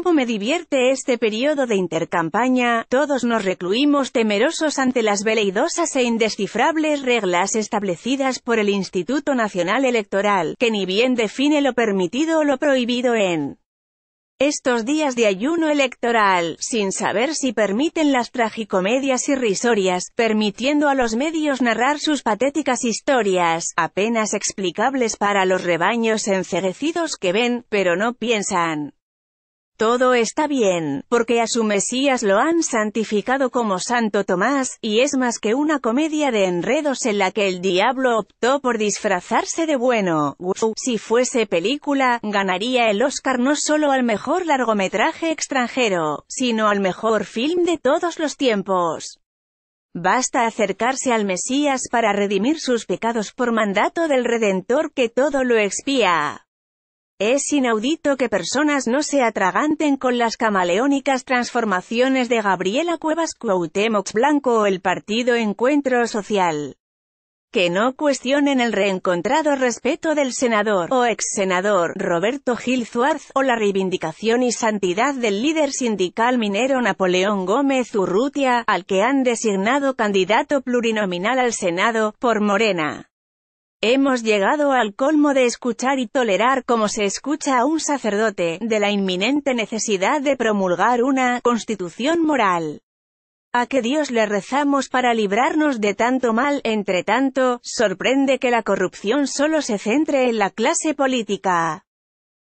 ¿Cómo me divierte este periodo de intercampaña? Todos nos recluimos temerosos ante las veleidosas e indescifrables reglas establecidas por el Instituto Nacional Electoral, que ni bien define lo permitido o lo prohibido en estos días de ayuno electoral, sin saber si permiten las tragicomedias irrisorias, permitiendo a los medios narrar sus patéticas historias, apenas explicables para los rebaños enceguecidos que ven, pero no piensan. Todo está bien, porque a su Mesías lo han santificado como Santo Tomás, y es más que una comedia de enredos en la que el diablo optó por disfrazarse de bueno. Si fuese película, ganaría el Oscar no solo al mejor largometraje extranjero, sino al mejor film de todos los tiempos. Basta acercarse al Mesías para redimir sus pecados por mandato del Redentor que todo lo expía. Es inaudito que personas no se atraganten con las camaleónicas transformaciones de Gabriela Cuevas Cuauhtémoc Blanco o el partido Encuentro Social. Que no cuestionen el reencontrado respeto del senador o ex senador Roberto Gil o la reivindicación y santidad del líder sindical minero Napoleón Gómez Urrutia, al que han designado candidato plurinominal al Senado, por Morena. Hemos llegado al colmo de escuchar y tolerar como se escucha a un sacerdote, de la inminente necesidad de promulgar una «constitución moral». A que Dios le rezamos para librarnos de tanto mal, entre tanto, sorprende que la corrupción solo se centre en la clase política.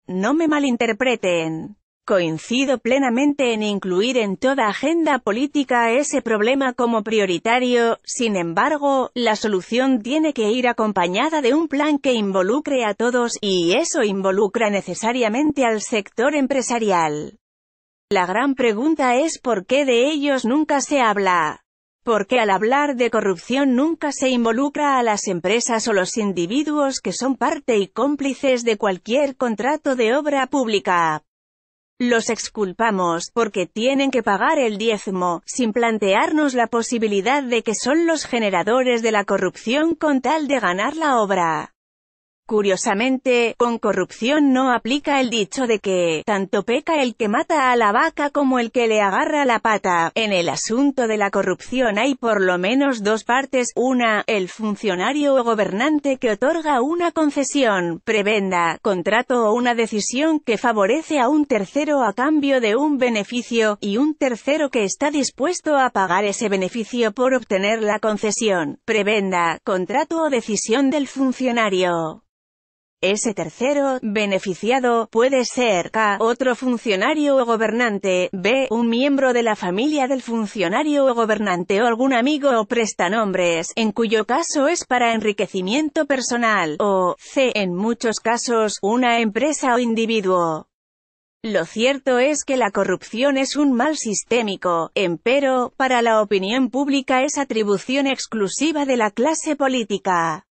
No me malinterpreten. Coincido plenamente en incluir en toda agenda política ese problema como prioritario, sin embargo, la solución tiene que ir acompañada de un plan que involucre a todos, y eso involucra necesariamente al sector empresarial. La gran pregunta es por qué de ellos nunca se habla. Porque al hablar de corrupción nunca se involucra a las empresas o los individuos que son parte y cómplices de cualquier contrato de obra pública. Los exculpamos, porque tienen que pagar el diezmo, sin plantearnos la posibilidad de que son los generadores de la corrupción con tal de ganar la obra. Curiosamente, con corrupción no aplica el dicho de que, tanto peca el que mata a la vaca como el que le agarra la pata. En el asunto de la corrupción hay por lo menos dos partes, una, el funcionario o gobernante que otorga una concesión, prebenda, contrato o una decisión que favorece a un tercero a cambio de un beneficio, y un tercero que está dispuesto a pagar ese beneficio por obtener la concesión, prebenda, contrato o decisión del funcionario. Ese tercero, beneficiado, puede ser K, otro funcionario o gobernante, B, un miembro de la familia del funcionario o gobernante o algún amigo o prestanombres, en cuyo caso es para enriquecimiento personal, o C, en muchos casos, una empresa o individuo. Lo cierto es que la corrupción es un mal sistémico, empero, para la opinión pública es atribución exclusiva de la clase política.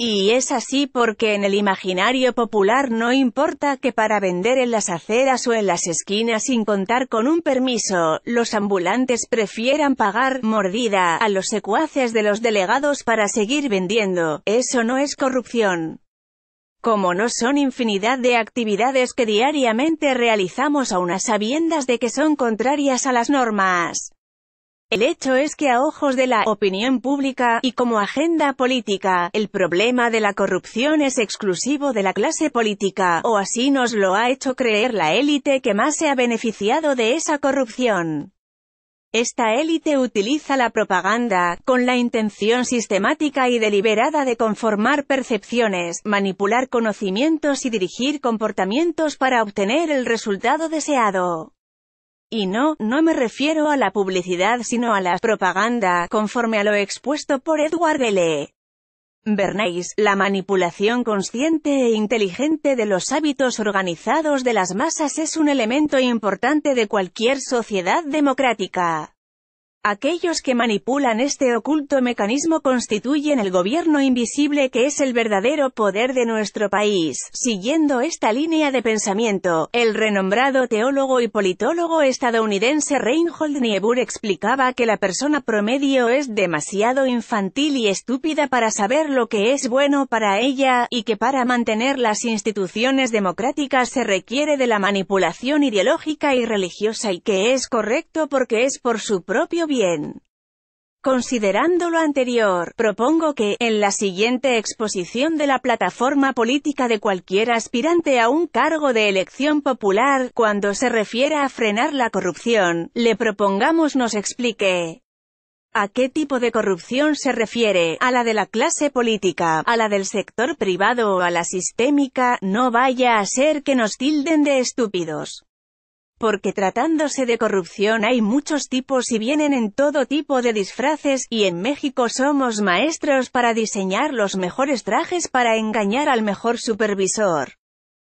Y es así porque en el imaginario popular no importa que para vender en las aceras o en las esquinas sin contar con un permiso, los ambulantes prefieran pagar, mordida, a los secuaces de los delegados para seguir vendiendo, eso no es corrupción. Como no son infinidad de actividades que diariamente realizamos a unas sabiendas de que son contrarias a las normas. El hecho es que a ojos de la opinión pública, y como agenda política, el problema de la corrupción es exclusivo de la clase política, o así nos lo ha hecho creer la élite que más se ha beneficiado de esa corrupción. Esta élite utiliza la propaganda, con la intención sistemática y deliberada de conformar percepciones, manipular conocimientos y dirigir comportamientos para obtener el resultado deseado. Y no, no me refiero a la publicidad sino a la propaganda, conforme a lo expuesto por Edward L. Bernays, la manipulación consciente e inteligente de los hábitos organizados de las masas es un elemento importante de cualquier sociedad democrática. Aquellos que manipulan este oculto mecanismo constituyen el gobierno invisible que es el verdadero poder de nuestro país. Siguiendo esta línea de pensamiento, el renombrado teólogo y politólogo estadounidense Reinhold Niebuhr explicaba que la persona promedio es demasiado infantil y estúpida para saber lo que es bueno para ella, y que para mantener las instituciones democráticas se requiere de la manipulación ideológica y religiosa y que es correcto porque es por su propio bien Considerando lo anterior, propongo que, en la siguiente exposición de la plataforma política de cualquier aspirante a un cargo de elección popular, cuando se refiera a frenar la corrupción, le propongamos nos explique ¿A qué tipo de corrupción se refiere? ¿A la de la clase política? ¿A la del sector privado? o ¿A la sistémica? No vaya a ser que nos tilden de estúpidos porque tratándose de corrupción hay muchos tipos y vienen en todo tipo de disfraces, y en México somos maestros para diseñar los mejores trajes para engañar al mejor supervisor.